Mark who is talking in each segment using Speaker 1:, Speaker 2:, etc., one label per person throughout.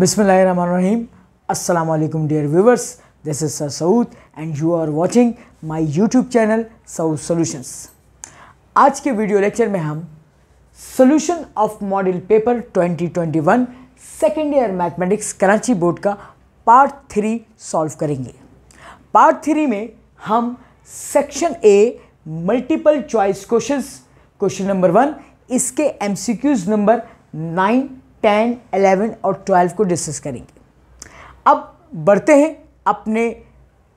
Speaker 1: बिसमीम अल्लाम dear viewers this is sir Saud and you are watching my YouTube channel Saud solutions आज के video lecture में हम solution of model paper 2021 twenty one second year mathematics Karachi board का part three solve करेंगे part three में हम section A multiple choice question question number one इसके M C Qs number nine ten eleven और twelve को discuss करेंगे अब बढ़ते हैं अपने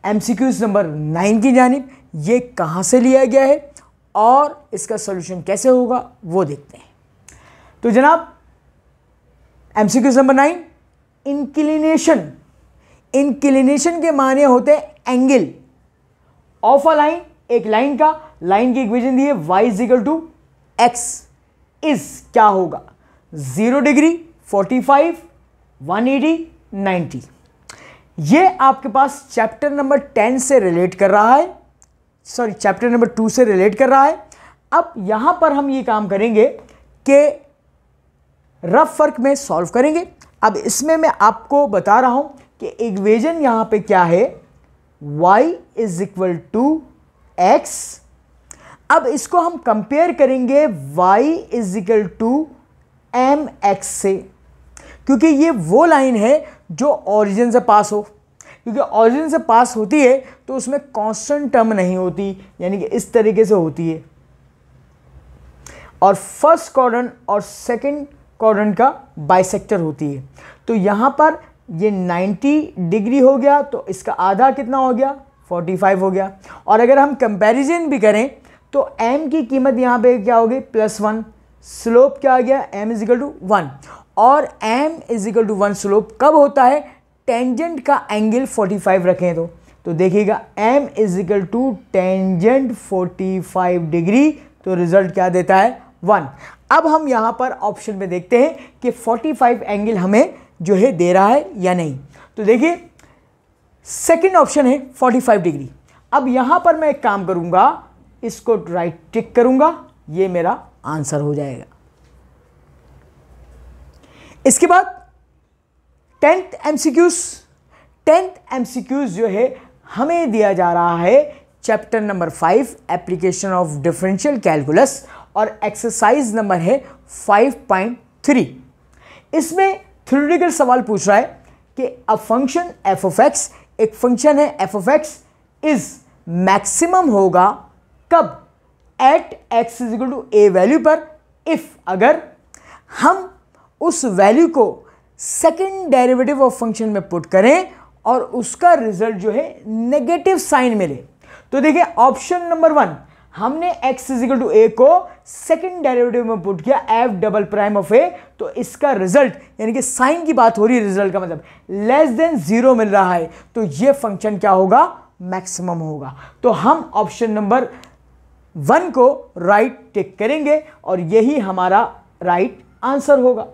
Speaker 1: एम नंबर नाइन की जानब ये कहाँ से लिया गया है और इसका सोल्यूशन कैसे होगा वो देखते हैं तो जनाब M number nine inclination inclination के माने होते हैं एंगल ऑफ अ लाइन एक लाइन का लाइन की इक्वेशन दी है y is equal to x is क्या होगा zero degree forty five one eighty ninety ये आपके पास चैप्टर नंबर टेन से रिलेट कर रहा है सॉरी चैप्टर नंबर टू से रिलेट कर रहा है अब यहाँ पर हम ये काम करेंगे कि रफ वर्क में सॉल्व करेंगे अब इसमें मैं आपको बता रहा हूँ कि इक्वेजन यहाँ पे क्या है y is equal to x अब इसको हम कंपेयर करेंगे y is equal to m x से क्योंकि ये वो लाइन है जो ऑरिजिन से पास हो क्योंकि ऑरिजिन से पास होती है तो उसमें कांस्टेंट टर्म नहीं होती यानी कि इस तरीके से होती है और फर्स्ट कॉर्डन और सेकंड कॉर्डन का बाइसेक्टर होती है तो यहाँ पर ये 90 डिग्री हो गया तो इसका आधा कितना हो गया 45 हो गया और अगर हम कंपैरिजन भी करें तो एम की कीमत यहाँ पे क्या होगी प्लस वन स्लोप क्या आ गया एम इजिकल टू वन और m is equal to one slope कब होता है टेंजेंट का एंगल 45 रखें तो तो देखिएगा m is equal to tangent 45 degree तो रिजल्ट क्या देता है वन अब हम यहाँ पर ऑप्शन में देखते हैं कि 45 एंगल हमें जो है दे रहा है या नहीं तो देखिए सेकेंड ऑप्शन है 45 डिग्री अब यहाँ पर मैं एक काम करूँगा इसको राइट टिक करूँगा ये मेरा आंसर हो जाएगा इसके बाद टेंथ एमसीक्यूज टेंथ एमसीक्यूज जो है हमें दिया जा रहा है chapter number five application of differential calculus और एक्सरसाइज नंबर है फाइव पॉइंट थ्री इसमें थ्योरेटिकल सवाल पूछ रहा है कि a function f of x एक फंक्शन है f of x is maximum होगा कब at x is equal to a value पर इफ़ अगर हम उस वैल्यू को सेकेंड डेरिवेटिव ऑफ फंक्शन में पुट करें और उसका रिजल्ट जो है नेगेटिव साइन मिले तो देखिए ऑप्शन नंबर वन हमने x इजिकल टू ए को सेकेंड डेरिवेटिव में पुट किया f double prime of a तो इसका रिजल्ट यानी कि साइन की बात हो रही है रिजल्ट का मतलब लेस देन जीरो मिल रहा है तो ये फंक्शन क्या होगा मैक्सिमम होगा तो हम ऑप्शन नंबर वन को राइट right टिक करेंगे और यही हमारा राइट right आंसर होगा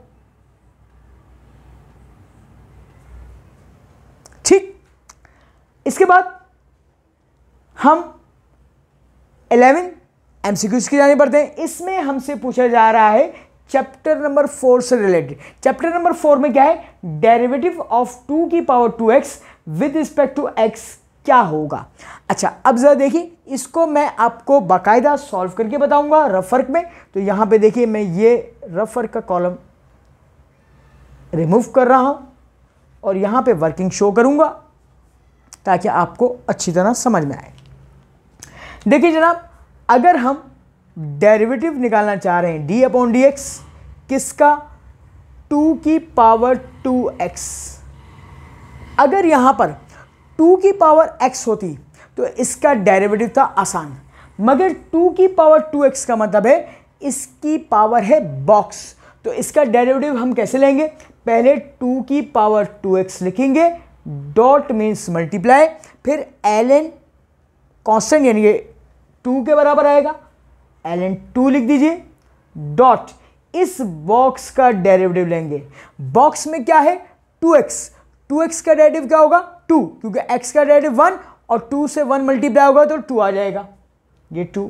Speaker 1: ठीक इसके बाद हम एलेवन एमसीक्यूज की जानी पड़ते हैं इसमें हमसे पूछा जा रहा है चैप्टर नंबर फोर से रिलेटेड चैप्टर नंबर फोर में क्या है डेरिवेटिव ऑफ टू की power two x with respect to x क्या होगा अच्छा अब ज़रा देखिए इसको मैं आपको बाकायदा सॉल्व करके बताऊंगा रफर्क में तो यहाँ पे देखिए मैं ये रफर्क का कॉलम रिमूव कर रहा हूँ और यहाँ पे वर्किंग शो करूँगा ताकि आपको अच्छी तरह समझ में आए देखिए जनाब अगर हम डेरिवेटिव निकालना चाह रहे हैं डी अपॉन डी एक्स किसका टू की पावर टू एक्स अगर यहां पर टू की पावर एक्स होती तो इसका डेरिवेटिव था आसान मगर टू की पावर टू एक्स का मतलब है इसकी पावर है बॉक्स तो इसका डेरिवेटिव हम कैसे लेंगे पहले टू की पावर टू एक्स लिखेंगे डॉट मीन्स मल्टीप्लाई फिर एल एन कॉन्स्टेंट यानी टू के बराबर आएगा एल एन टू लिख दीजिए डॉट इस बॉक्स का डेरिवेटिव लेंगे बॉक्स में क्या है टू एक्स टू एक्स का डेरिवेटिव क्या होगा टू क्योंकि एक्स का डेरेटिव वन और टू से वन मल्टीप्लाई होगा तो टू आ जाएगा ये टू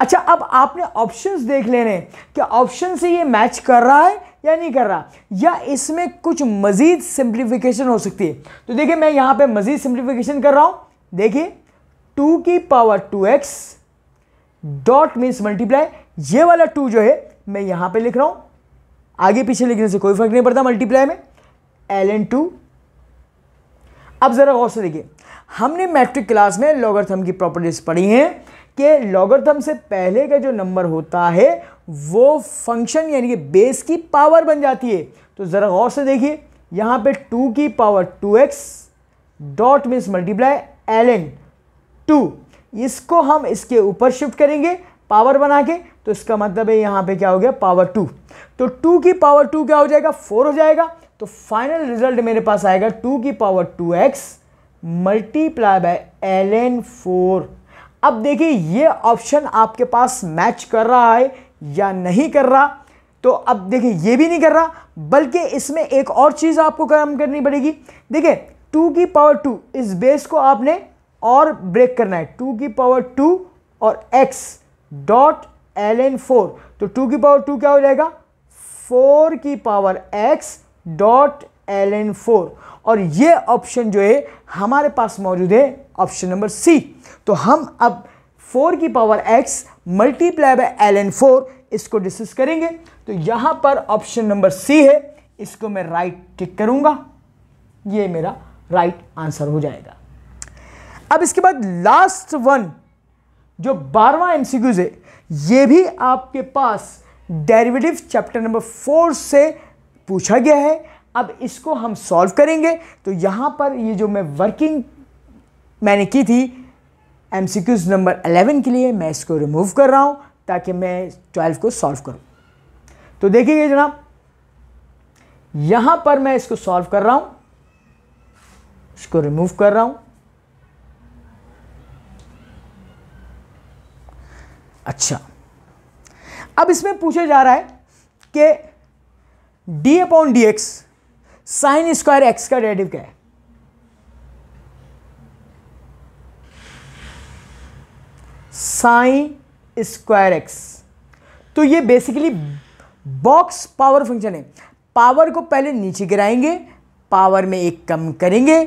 Speaker 1: अच्छा अब आपने ऑप्शंस देख लेने कि ऑप्शन से ये मैच कर रहा है या नहीं कर रहा या इसमें कुछ मज़ीद सिंप्लीफिकेशन हो सकती है तो देखिए मैं यहाँ पे मज़ीद सिंप्लीफिकेशन कर रहा हूँ देखिए टू की power two x dot means multiply ये वाला टू जो है मैं यहाँ पे लिख रहा हूँ आगे पीछे लिखने से कोई फर्क नहीं पड़ता मल्टीप्लाई में एल एन टू अब ज़रा गौर से देखिए हमने मैट्रिक क्लास में लॉगरथम की प्रॉपर्टीज़ पढ़ी हैं कि लॉगरथम से पहले का जो नंबर होता है वो फंक्शन यानी कि बेस की पावर बन जाती है तो ज़रा गौर से देखिए यहाँ पे टू की power two x dot means multiply l n two इसको हम इसके ऊपर शिफ्ट करेंगे पावर बना के तो इसका मतलब है यहाँ पे क्या हो गया पावर टू तो टू की पावर टू क्या हो जाएगा फोर हो जाएगा तो फाइनल रिजल्ट मेरे पास आएगा टू की power two x multiply by l n four अब देखिए ये ऑप्शन आपके पास मैच कर रहा है या नहीं कर रहा तो अब देखिए ये भी नहीं कर रहा बल्कि इसमें एक और चीज़ आपको काम करनी पड़ेगी देखिए टू की पावर टू इस बेस को आपने और ब्रेक करना है टू की पावर टू और x dot l n four तो टू की पावर टू क्या हो जाएगा फोर की power x dot l n four और ये ऑप्शन जो है हमारे पास मौजूद है ऑप्शन नंबर सी तो हम अब फोर की power x multiply by l n four इसको डिस्कस करेंगे तो यहां पर ऑप्शन नंबर सी है इसको मैं राइट टिक करूंगा ये मेरा राइट आंसर हो जाएगा अब इसके बाद लास्ट वन जो बारवा एमसीक्यूज है ये भी आपके पास डेरिवेटिव चैप्टर नंबर फोर से पूछा गया है अब इसको हम सॉल्व करेंगे तो यहाँ पर ये जो मैं वर्किंग मैंने की थी एम नंबर 11 के लिए मैं इसको रिमूव कर रहा हूँ ताकि मैं 12 को सॉल्व करूँ तो देखिए जनाब यहाँ पर मैं इसको सॉल्व कर रहा हूँ इसको रिमूव कर रहा हूँ अच्छा अब इसमें पूछा जा रहा है कि d upon d x sine square x का डेरेटिव क्या है साइन स्क्वायर एक्स तो ये बेसिकली बॉक्स पावर फंक्शन है पावर को पहले नीचे गिराएंगे पावर में एक कम करेंगे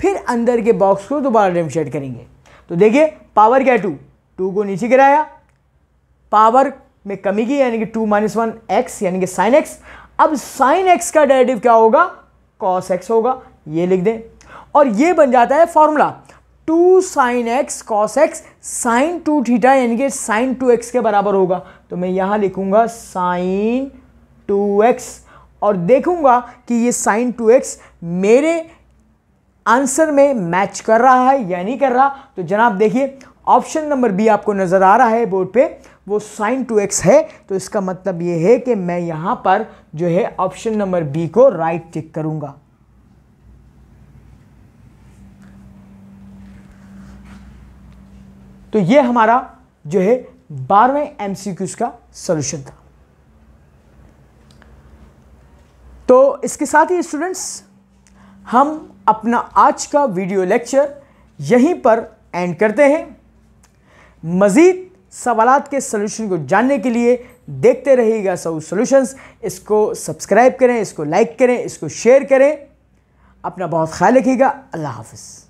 Speaker 1: फिर अंदर के बॉक्स को दोबारा डिमशेट करेंगे तो देखिए पावर क्या है टू टू को नीचे गिराया पावर में कमी की यानी कि टू माइनस वन एक्स यानी कि साइन एक्स अब साइन एक्स का डेरेटिव क्या होगा कॉस एक्स होगा ये लिख दें और ये बन जाता है formula two sine x cos x sine two theta यानी कि साइन टू एक्स के बराबर होगा तो मैं यहां लिखूंगा साइन टू एक्स और देखूंगा कि ये साइन टू एक्स मेरे आंसर में मैच कर रहा है या नहीं कर रहा तो जनाब देखिए ऑप्शन नंबर बी आपको नज़र आ रहा है बोर्ड पे वो साइन टू एक्स है तो इसका मतलब ये है कि मैं यहाँ पर जो है ऑप्शन नंबर बी को राइट टिक करूँगा तो ये हमारा जो है बारहवें एमसीक्यूज का सोल्यूशन था तो इसके साथ ही स्टूडेंट्स हम अपना आज का वीडियो लेक्चर यहीं पर एंड करते हैं मज़ीद सवाल के सोल्यूशन को जानने के लिए देखते रहिएगा सऊ सॉल्यूशंस इसको सब्सक्राइब करें इसको लाइक करें इसको शेयर करें अपना बहुत ख्याल रखिएगा अल्लाह हाफिज़